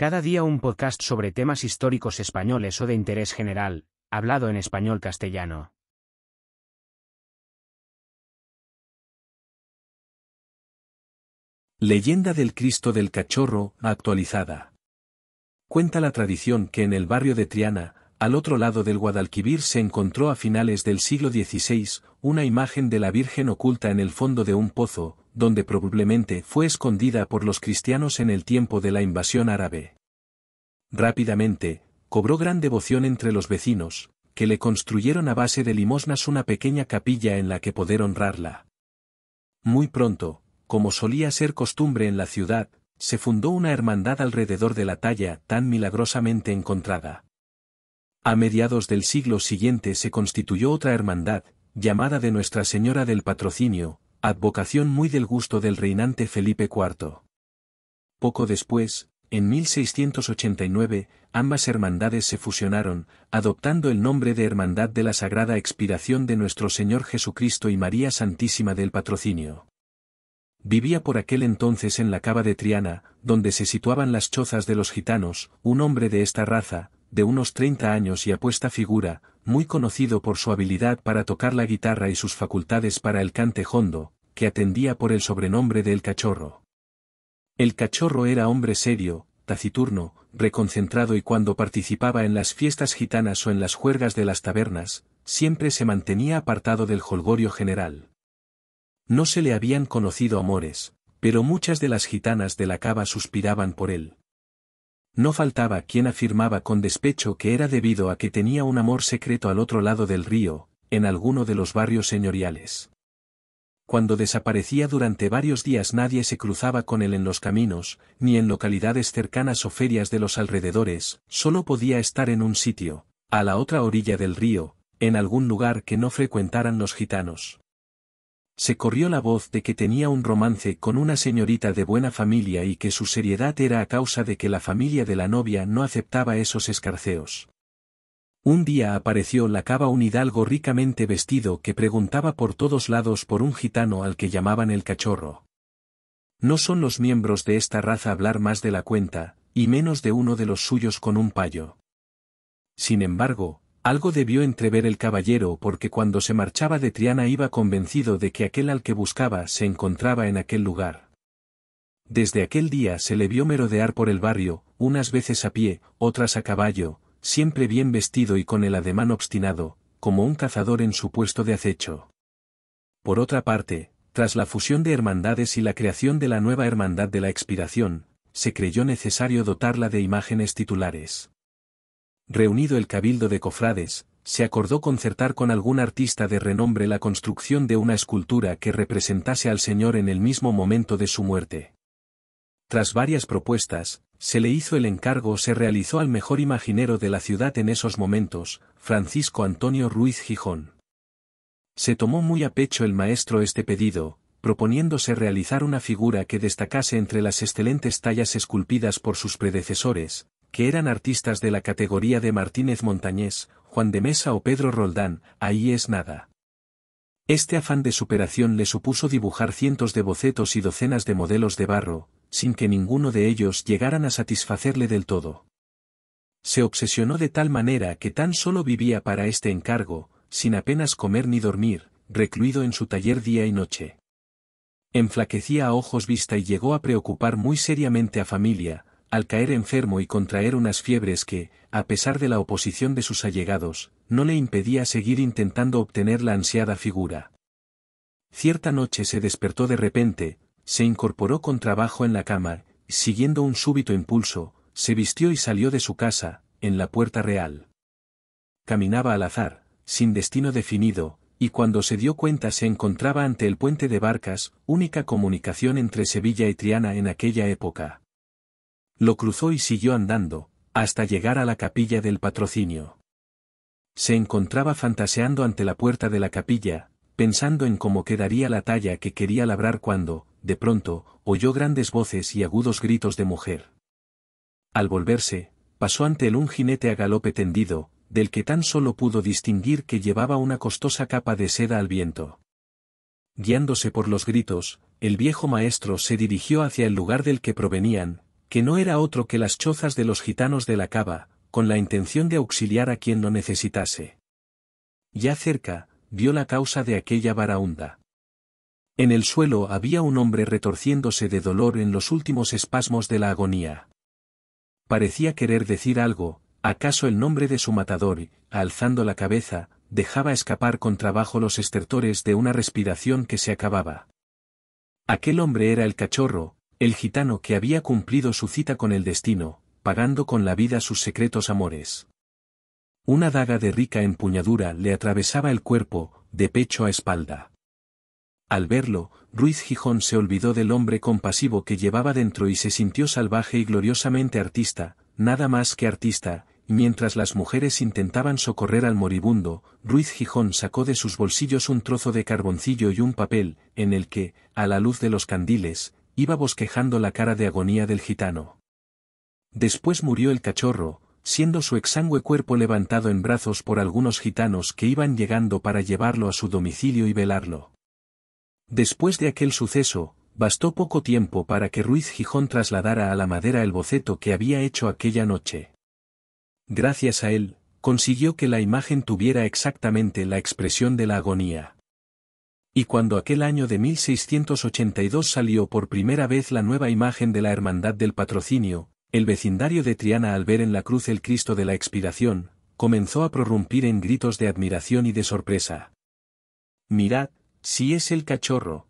Cada día un podcast sobre temas históricos españoles o de interés general, hablado en español castellano. Leyenda del Cristo del Cachorro, actualizada. Cuenta la tradición que en el barrio de Triana, al otro lado del Guadalquivir se encontró a finales del siglo XVI, una imagen de la Virgen oculta en el fondo de un pozo, donde probablemente fue escondida por los cristianos en el tiempo de la invasión árabe. Rápidamente, cobró gran devoción entre los vecinos, que le construyeron a base de limosnas una pequeña capilla en la que poder honrarla. Muy pronto, como solía ser costumbre en la ciudad, se fundó una hermandad alrededor de la talla tan milagrosamente encontrada. A mediados del siglo siguiente se constituyó otra hermandad, llamada de Nuestra Señora del Patrocinio, Advocación muy del gusto del reinante Felipe IV. Poco después, en 1689, ambas hermandades se fusionaron, adoptando el nombre de Hermandad de la Sagrada Expiración de Nuestro Señor Jesucristo y María Santísima del Patrocinio. Vivía por aquel entonces en la cava de Triana, donde se situaban las chozas de los gitanos, un hombre de esta raza, de unos 30 años y apuesta figura, muy conocido por su habilidad para tocar la guitarra y sus facultades para el cante hondo, que atendía por el sobrenombre del Cachorro. El Cachorro era hombre serio, taciturno, reconcentrado y cuando participaba en las fiestas gitanas o en las juergas de las tabernas, siempre se mantenía apartado del jolgorio general. No se le habían conocido amores, pero muchas de las gitanas de la cava suspiraban por él. No faltaba quien afirmaba con despecho que era debido a que tenía un amor secreto al otro lado del río, en alguno de los barrios señoriales. Cuando desaparecía durante varios días nadie se cruzaba con él en los caminos, ni en localidades cercanas o ferias de los alrededores, solo podía estar en un sitio, a la otra orilla del río, en algún lugar que no frecuentaran los gitanos se corrió la voz de que tenía un romance con una señorita de buena familia y que su seriedad era a causa de que la familia de la novia no aceptaba esos escarceos. Un día apareció la cava un hidalgo ricamente vestido que preguntaba por todos lados por un gitano al que llamaban el cachorro. No son los miembros de esta raza hablar más de la cuenta, y menos de uno de los suyos con un payo. Sin embargo, algo debió entrever el caballero porque cuando se marchaba de Triana iba convencido de que aquel al que buscaba se encontraba en aquel lugar. Desde aquel día se le vio merodear por el barrio, unas veces a pie, otras a caballo, siempre bien vestido y con el ademán obstinado, como un cazador en su puesto de acecho. Por otra parte, tras la fusión de hermandades y la creación de la nueva Hermandad de la Expiración, se creyó necesario dotarla de imágenes titulares reunido el cabildo de cofrades, se acordó concertar con algún artista de renombre la construcción de una escultura que representase al Señor en el mismo momento de su muerte. Tras varias propuestas, se le hizo el encargo se realizó al mejor imaginero de la ciudad en esos momentos, Francisco Antonio Ruiz Gijón. Se tomó muy a pecho el maestro este pedido, proponiéndose realizar una figura que destacase entre las excelentes tallas esculpidas por sus predecesores, que eran artistas de la categoría de Martínez Montañés, Juan de Mesa o Pedro Roldán, ahí es nada. Este afán de superación le supuso dibujar cientos de bocetos y docenas de modelos de barro, sin que ninguno de ellos llegaran a satisfacerle del todo. Se obsesionó de tal manera que tan solo vivía para este encargo, sin apenas comer ni dormir, recluido en su taller día y noche. Enflaquecía a ojos vista y llegó a preocupar muy seriamente a familia, al caer enfermo y contraer unas fiebres que, a pesar de la oposición de sus allegados, no le impedía seguir intentando obtener la ansiada figura. Cierta noche se despertó de repente, se incorporó con trabajo en la cama, siguiendo un súbito impulso, se vistió y salió de su casa, en la puerta real. Caminaba al azar, sin destino definido, y cuando se dio cuenta se encontraba ante el puente de barcas, única comunicación entre Sevilla y Triana en aquella época lo cruzó y siguió andando, hasta llegar a la capilla del patrocinio. Se encontraba fantaseando ante la puerta de la capilla, pensando en cómo quedaría la talla que quería labrar cuando, de pronto, oyó grandes voces y agudos gritos de mujer. Al volverse, pasó ante él un jinete a galope tendido, del que tan solo pudo distinguir que llevaba una costosa capa de seda al viento. Guiándose por los gritos, el viejo maestro se dirigió hacia el lugar del que provenían, que no era otro que las chozas de los gitanos de la cava, con la intención de auxiliar a quien lo necesitase. Ya cerca, vio la causa de aquella varaunda. En el suelo había un hombre retorciéndose de dolor en los últimos espasmos de la agonía. Parecía querer decir algo, acaso el nombre de su matador, alzando la cabeza, dejaba escapar con trabajo los estertores de una respiración que se acababa. Aquel hombre era el cachorro, el gitano que había cumplido su cita con el destino, pagando con la vida sus secretos amores. Una daga de rica empuñadura le atravesaba el cuerpo, de pecho a espalda. Al verlo, Ruiz Gijón se olvidó del hombre compasivo que llevaba dentro y se sintió salvaje y gloriosamente artista, nada más que artista, mientras las mujeres intentaban socorrer al moribundo, Ruiz Gijón sacó de sus bolsillos un trozo de carboncillo y un papel, en el que, a la luz de los candiles, iba bosquejando la cara de agonía del gitano. Después murió el cachorro, siendo su exangüe cuerpo levantado en brazos por algunos gitanos que iban llegando para llevarlo a su domicilio y velarlo. Después de aquel suceso, bastó poco tiempo para que Ruiz Gijón trasladara a la madera el boceto que había hecho aquella noche. Gracias a él, consiguió que la imagen tuviera exactamente la expresión de la agonía. Y cuando aquel año de 1682 salió por primera vez la nueva imagen de la Hermandad del Patrocinio, el vecindario de Triana al ver en la cruz el Cristo de la Expiración, comenzó a prorrumpir en gritos de admiración y de sorpresa. Mirad, si es el cachorro.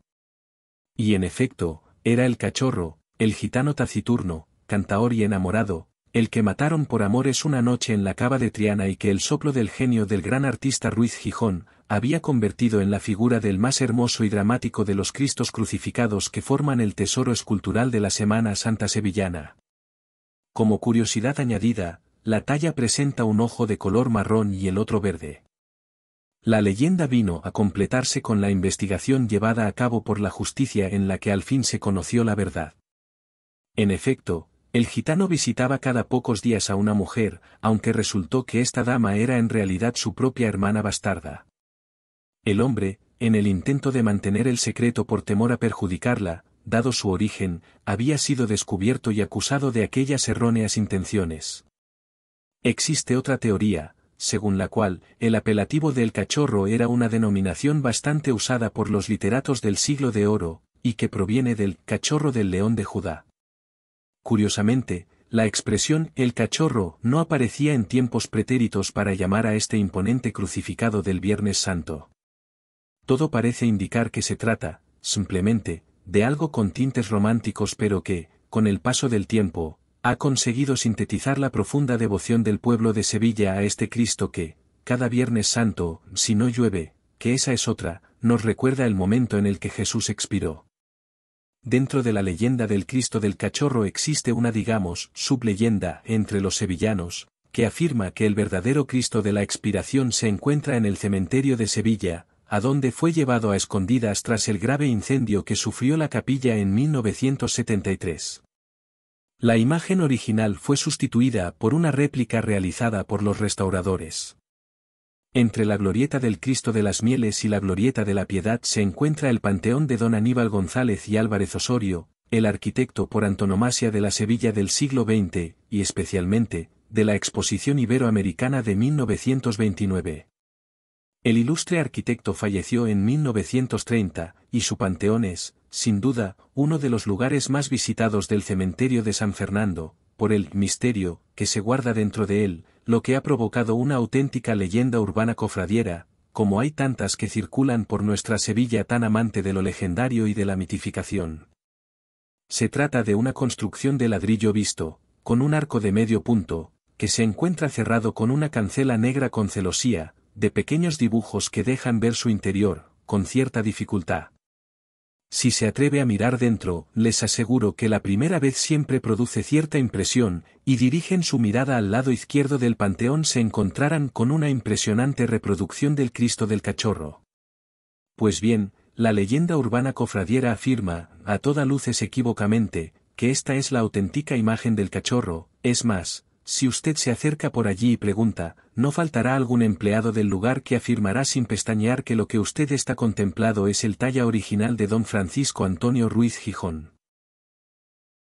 Y en efecto, era el cachorro, el gitano taciturno, cantaor y enamorado, el que mataron por amor es una noche en la cava de Triana y que el soplo del genio del gran artista Ruiz Gijón, había convertido en la figura del más hermoso y dramático de los Cristos crucificados que forman el tesoro escultural de la Semana Santa Sevillana. Como curiosidad añadida, la talla presenta un ojo de color marrón y el otro verde. La leyenda vino a completarse con la investigación llevada a cabo por la justicia en la que al fin se conoció la verdad. En efecto, el gitano visitaba cada pocos días a una mujer, aunque resultó que esta dama era en realidad su propia hermana bastarda. El hombre, en el intento de mantener el secreto por temor a perjudicarla, dado su origen, había sido descubierto y acusado de aquellas erróneas intenciones. Existe otra teoría, según la cual, el apelativo del cachorro era una denominación bastante usada por los literatos del siglo de oro, y que proviene del cachorro del león de Judá. Curiosamente, la expresión el cachorro no aparecía en tiempos pretéritos para llamar a este imponente crucificado del Viernes Santo. Todo parece indicar que se trata, simplemente, de algo con tintes románticos pero que, con el paso del tiempo, ha conseguido sintetizar la profunda devoción del pueblo de Sevilla a este Cristo que, cada Viernes Santo, si no llueve, que esa es otra, nos recuerda el momento en el que Jesús expiró dentro de la leyenda del Cristo del Cachorro existe una, digamos, subleyenda entre los sevillanos, que afirma que el verdadero Cristo de la expiración se encuentra en el cementerio de Sevilla, a donde fue llevado a escondidas tras el grave incendio que sufrió la capilla en 1973. La imagen original fue sustituida por una réplica realizada por los restauradores. Entre la glorieta del Cristo de las Mieles y la glorieta de la Piedad se encuentra el panteón de don Aníbal González y Álvarez Osorio, el arquitecto por antonomasia de la Sevilla del siglo XX, y especialmente, de la Exposición Iberoamericana de 1929. El ilustre arquitecto falleció en 1930, y su panteón es, sin duda, uno de los lugares más visitados del cementerio de San Fernando, por el misterio que se guarda dentro de él, lo que ha provocado una auténtica leyenda urbana cofradiera, como hay tantas que circulan por nuestra Sevilla tan amante de lo legendario y de la mitificación. Se trata de una construcción de ladrillo visto, con un arco de medio punto, que se encuentra cerrado con una cancela negra con celosía, de pequeños dibujos que dejan ver su interior, con cierta dificultad si se atreve a mirar dentro, les aseguro que la primera vez siempre produce cierta impresión, y dirigen su mirada al lado izquierdo del panteón se encontrarán con una impresionante reproducción del Cristo del Cachorro. Pues bien, la leyenda urbana cofradiera afirma, a toda luces equivocamente, que esta es la auténtica imagen del cachorro, es más, si usted se acerca por allí y pregunta, no faltará algún empleado del lugar que afirmará sin pestañear que lo que usted está contemplado es el talla original de don Francisco Antonio Ruiz Gijón.